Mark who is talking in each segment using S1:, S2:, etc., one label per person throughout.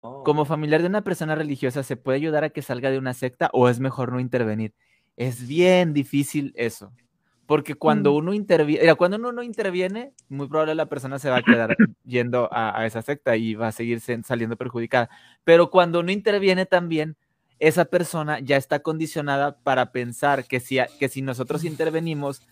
S1: Oh. Como familiar de una persona religiosa, ¿se puede ayudar a que salga de una secta o es mejor no intervenir? Es bien difícil eso. Porque cuando mm. uno interviene, cuando uno no interviene, muy probable la persona se va a quedar yendo a, esa secta y va a seguir saliendo perjudicada. Pero cuando uno interviene también, esa persona ya está condicionada para pensar que si, nosotros intervenimos,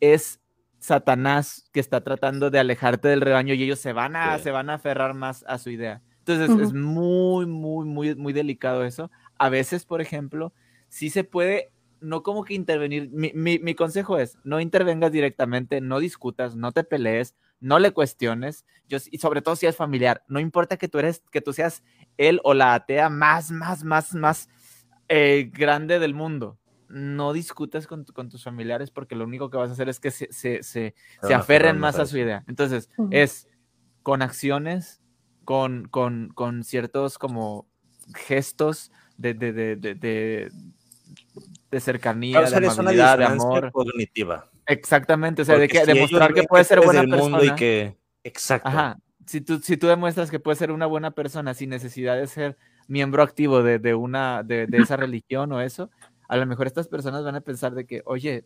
S1: es Satanás que está tratando de alejarte del rebaño y ellos se van a aferrar más a su idea. Entonces es muy, muy, muy, muy delicado eso. A veces, por ejemplo, sí se puede, no como que intervenir. Mi, consejo es, no intervengas directamente, no discutas, no te pelees, no le cuestiones. y sobre todo si es familiar, no importa que tú, eres, que tú seas él o la atea más, más, más, más eh, grande del mundo. No discutas con, tus familiares porque lo único que vas a hacer es que se, se, aferren más a su idea. Entonces, es con acciones, con, ciertos como gestos de, de, de, de, de cercanía, de amabilidad, de amor. Cognitiva. Exactamente, o sea, de que, demostrar que puedes ser buena persona. y que... Exacto. Si tú, si tú demuestras que puedes ser una buena persona sin necesidad de ser miembro activo de, una, de esa religión o eso, a lo mejor estas personas van a pensar de que, oye,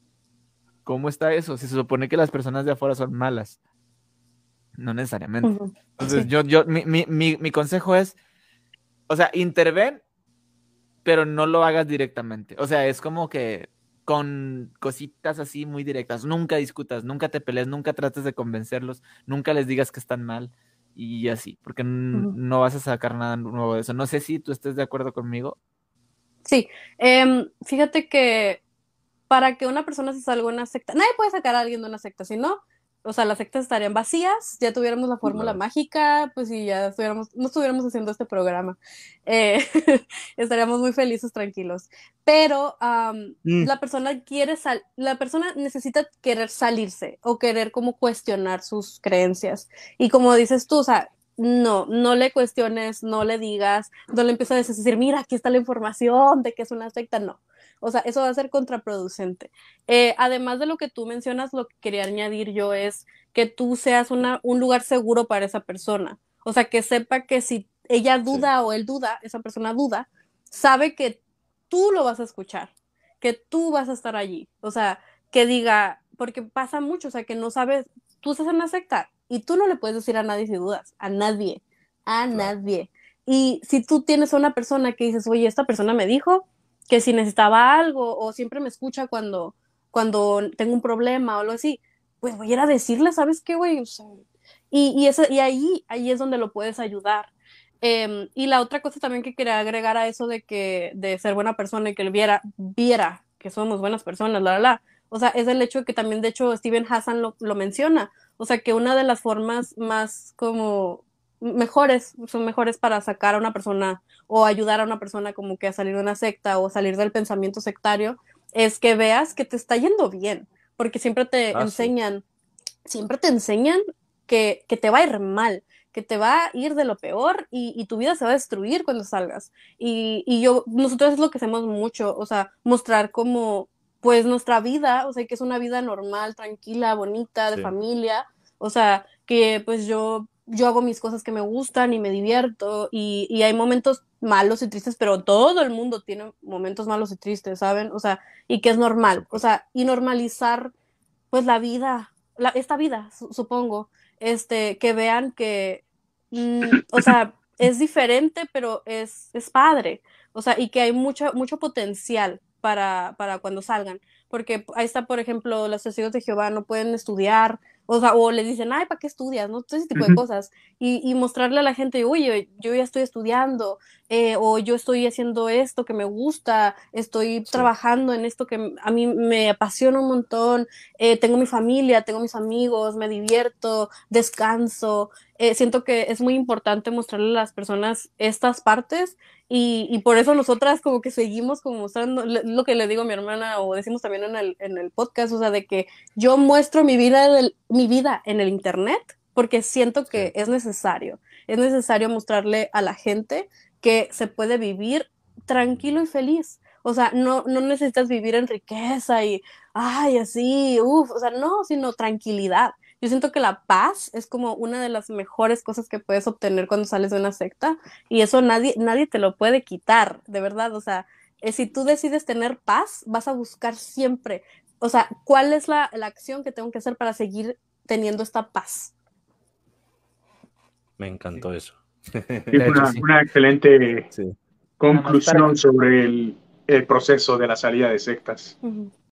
S1: ¿cómo está eso? Si se supone que las personas de afuera son malas. No necesariamente. Entonces, yo, yo, mi, mi, mi, mi, consejo es, o sea, interven, pero no lo hagas directamente. O sea, es como que con cositas así muy directas. Nunca discutas, nunca te pelees, nunca trates de convencerlos, nunca les digas que están mal y así, porque no vas a sacar nada nuevo de eso. No sé si tú estés de acuerdo conmigo.
S2: Sí, em, fíjate que para que una persona se salga de una secta, nadie puede sacar a alguien de una secta, si no, o sea, las sectas estarían vacías, ya tuviéramos la fórmula mágica, pues si ya estuviéramos, no estuviéramos haciendo este programa, eh, estaríamos muy felices, tranquilos. Pero mm. la persona quiere la persona necesita querer salirse o querer como cuestionar sus creencias. Y como dices tú, o sea, no, no le cuestiones, no le digas, no le empiezas a decir, mira, aquí está la información de que es una secta, no. O sea, eso va a ser contraproducente. Eh, además de lo que tú mencionas, lo que quería añadir yo es que tú seas un lugar seguro para esa persona. O sea, que sepa que si ella duda o él duda, esa persona duda, sabe que tú lo vas a escuchar, que tú vas a estar allí. O sea, que diga, porque pasa mucho, o sea, que no sabes, tú estás en aceptar y tú no le puedes decir a nadie si dudas, a nadie, a nadie. Y si tú tienes a una persona que dices, oye, esta persona me dijo que si necesitaba algo o siempre me escucha cuando, cuando tengo un problema o lo así, pues voy a ir a decirle, ¿sabes qué, güey? y, y, y ahí, ahí es donde lo puedes ayudar. Em, y la otra cosa también que quería agregar a eso de que de ser buena persona y que él viera, viera que somos buenas personas, la, la, la. O sea, es el hecho que también, de hecho, Steven Hassan lo, lo menciona. O sea, que una de las formas más como mejores, son mejores para sacar a una persona o ayudar a una persona como que a salir de una secta o salir del pensamiento sectario, es que veas que te está yendo bien, porque siempre te ah, enseñan, siempre te enseñan que, que, te va a ir mal, que te va a ir de lo peor y, y tu vida se va a destruir cuando salgas. Y, y, yo, nosotros es lo que hacemos mucho, o sea, mostrar como pues nuestra vida, o sea, que es una vida normal, tranquila, bonita, de familia, o sea, que pues yo yo hago mis cosas que me gustan y me divierto y, hay momentos malos y tristes, pero todo el mundo tiene momentos malos y tristes, ¿saben? O sea, y que es normal, o sea, y normalizar pues la vida, esta vida, supongo, este, que vean que, mm, o sea, es diferente, pero es, es padre, o sea, y que hay mucho, mucho potencial para, para cuando salgan, porque ahí está, por ejemplo, los testigos de Jehová no pueden estudiar, o sea, o les dicen, ay, ¿para qué estudias? ¿No? ese tipo de cosas. Y, mostrarle a la gente, oye, yo ya estoy estudiando, eh, o yo estoy haciendo esto que me gusta, estoy trabajando en esto que a mí me apasiona un montón, eh, tengo mi familia, tengo mis amigos, me divierto, descanso. Eh, siento que es muy importante mostrarle a las personas estas partes y, por eso nosotras como que seguimos como mostrando lo que le digo a mi hermana o decimos también en el, podcast, o sea, de que yo muestro mi vida, mi vida en el Internet porque siento que es necesario, es necesario mostrarle a la gente que se puede vivir tranquilo y feliz. O sea, no, no necesitas vivir en riqueza y, ay, así, uff, o sea, no, sino tranquilidad. Yo siento que la paz es como una de las mejores cosas que puedes obtener cuando sales de una secta y eso nadie, nadie te lo puede quitar, de verdad. O sea, eh, si tú decides tener paz, vas a buscar siempre, o sea, cuál es la, acción que tengo que hacer para seguir teniendo esta paz.
S1: Me encantó eso.
S2: Es una,
S1: excelente
S2: conclusión
S1: sobre el, proceso de la salida de sectas.